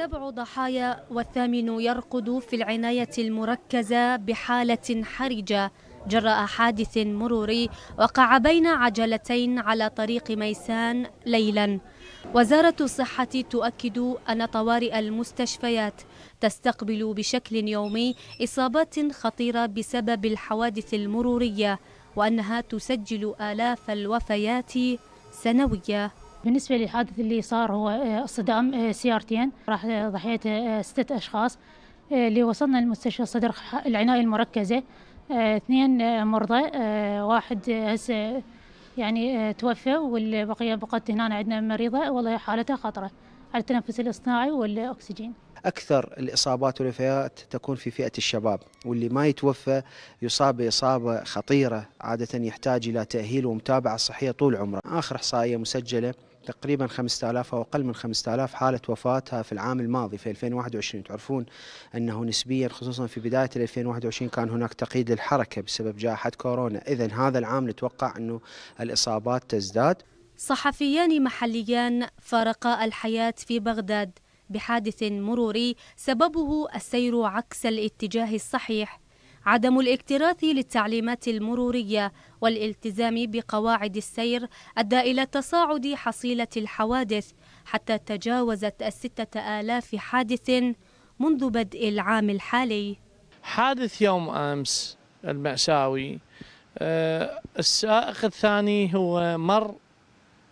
سبع ضحايا والثامن يرقد في العناية المركزة بحالة حرجة جراء حادث مروري وقع بين عجلتين على طريق ميسان ليلا وزارة الصحة تؤكد أن طوارئ المستشفيات تستقبل بشكل يومي إصابات خطيرة بسبب الحوادث المرورية وأنها تسجل آلاف الوفيات سنوياً بالنسبة للحادث اللي صار هو اصطدام آه، آه، سيارتين راح آه، ضحيته ستة أشخاص اللي وصلنا المستشفى صدر العناية المركزة اثنين مرضى واحد هسه يعني توفى والبقية بقت هنا عندنا مريضة والله حالتها خطرة على التنفس الاصطناعي والاكسجين. اكثر الاصابات والوفيات تكون في فئه الشباب واللي ما يتوفى يصاب باصابه خطيره عاده يحتاج الى تاهيل ومتابعه صحيه طول عمره. اخر احصائيه مسجله تقريبا 5000 أو أقل من 5000 حالة وفاتها في العام الماضي في 2021 تعرفون أنه نسبيا خصوصا في بداية 2021 كان هناك تقييد للحركة بسبب جائحة كورونا إذا هذا العام نتوقع أنه الإصابات تزداد صحفيان محليان فارقا الحياة في بغداد بحادث مروري سببه السير عكس الاتجاه الصحيح عدم الاكتراث للتعليمات المرورية والالتزام بقواعد السير أدى إلى تصاعد حصيلة الحوادث حتى تجاوزت الستة آلاف حادث منذ بدء العام الحالي حادث يوم أمس المأساوي آه، السائق الثاني هو مر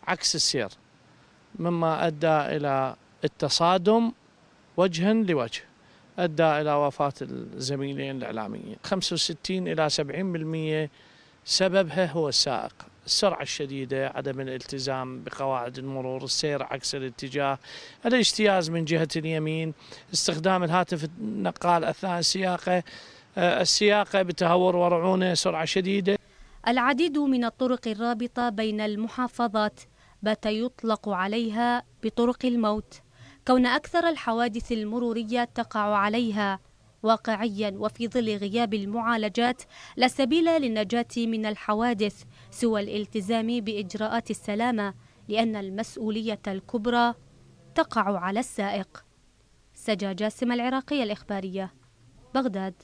عكس السير مما أدى إلى التصادم وجها لوجه أدى إلى وفاة الزميلين الإعلاميين 65 إلى 70% سببها هو السائق السرعة الشديدة عدم الالتزام بقواعد المرور السير عكس الاتجاه الاجتياز من جهة اليمين استخدام الهاتف النقال أثناء السياقة آه، السياقة بتهور ورعونة سرعة شديدة العديد من الطرق الرابطة بين المحافظات بات يطلق عليها بطرق الموت كون أكثر الحوادث المرورية تقع عليها واقعيا وفي ظل غياب المعالجات لا سبيل للنجاة من الحوادث سوى الالتزام بإجراءات السلامة لأن المسؤولية الكبرى تقع على السائق سجا جاسم العراقية الإخبارية بغداد